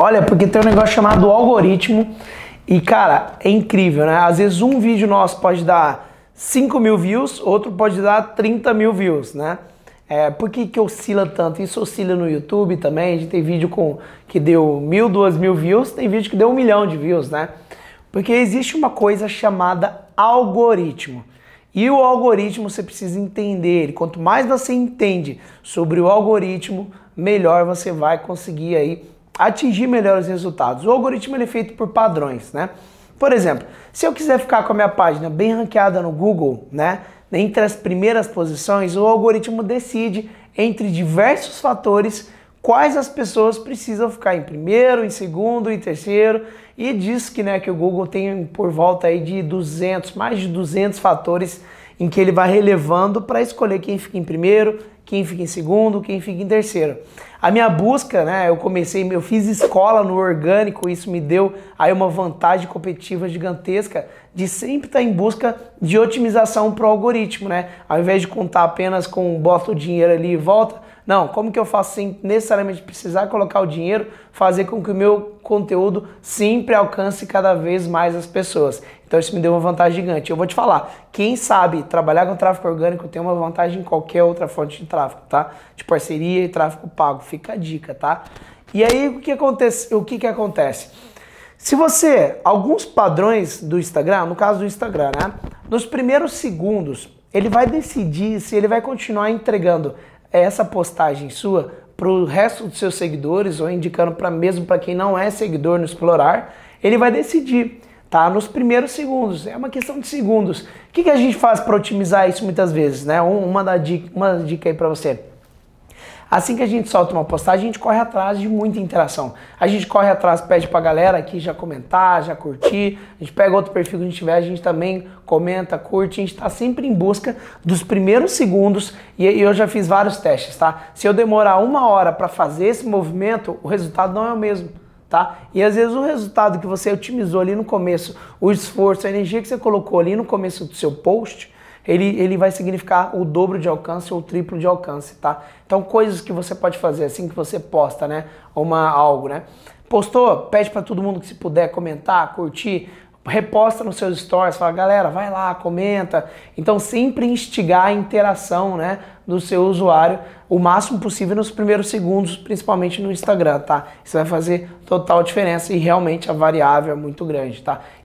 Olha, porque tem um negócio chamado algoritmo. E, cara, é incrível, né? Às vezes um vídeo nosso pode dar 5 mil views, outro pode dar 30 mil views, né? É, por que, que oscila tanto? Isso oscila no YouTube também. A gente tem vídeo com que deu mil, duas mil views, tem vídeo que deu um milhão de views, né? Porque existe uma coisa chamada algoritmo. E o algoritmo você precisa entender. Quanto mais você entende sobre o algoritmo, melhor você vai conseguir aí atingir melhores resultados. O algoritmo ele é feito por padrões, né? Por exemplo, se eu quiser ficar com a minha página bem ranqueada no Google, né, entre as primeiras posições, o algoritmo decide entre diversos fatores quais as pessoas precisam ficar em primeiro, em segundo, em terceiro, e diz que, né, que o Google tem por volta aí de 200, mais de 200 fatores em que ele vai relevando para escolher quem fica em primeiro, quem fica em segundo, quem fica em terceiro. A minha busca, né, eu comecei, eu fiz escola no orgânico, isso me deu aí uma vantagem competitiva gigantesca de sempre estar tá em busca de otimização para o algoritmo, né? Ao invés de contar apenas com bota o dinheiro ali e volta, não, como que eu faço sem necessariamente precisar colocar o dinheiro, fazer com que o meu conteúdo sempre alcance cada vez mais as pessoas. Então isso me deu uma vantagem gigante. Eu vou te falar, quem sabe trabalhar com tráfego orgânico tem uma vantagem em qualquer outra fonte de tráfego tráfego, tá? De parceria e tráfego pago. Fica a dica, tá? E aí o que acontece? O que, que acontece? Se você, alguns padrões do Instagram, no caso do Instagram, né? Nos primeiros segundos, ele vai decidir se ele vai continuar entregando essa postagem sua para o resto dos seus seguidores ou indicando para mesmo para quem não é seguidor no Explorar, ele vai decidir tá? Nos primeiros segundos. É uma questão de segundos. O que, que a gente faz para otimizar isso muitas vezes, né? Uma, da dica, uma dica aí para você. Assim que a gente solta uma postagem, a gente corre atrás de muita interação. A gente corre atrás, pede pra galera aqui já comentar, já curtir. A gente pega outro perfil que a gente tiver, a gente também comenta, curte. A gente está sempre em busca dos primeiros segundos e eu já fiz vários testes, tá? Se eu demorar uma hora para fazer esse movimento, o resultado não é o mesmo tá? E às vezes o resultado que você otimizou ali no começo, o esforço, a energia que você colocou ali no começo do seu post, ele, ele vai significar o dobro de alcance ou o triplo de alcance, tá? Então coisas que você pode fazer assim que você posta, né? Uma algo, né? Postou, pede para todo mundo que se puder comentar, curtir, reposta nos seus stories, fala, galera, vai lá, comenta. Então sempre instigar a interação né, do seu usuário o máximo possível nos primeiros segundos, principalmente no Instagram, tá? Isso vai fazer total diferença e realmente a variável é muito grande, tá?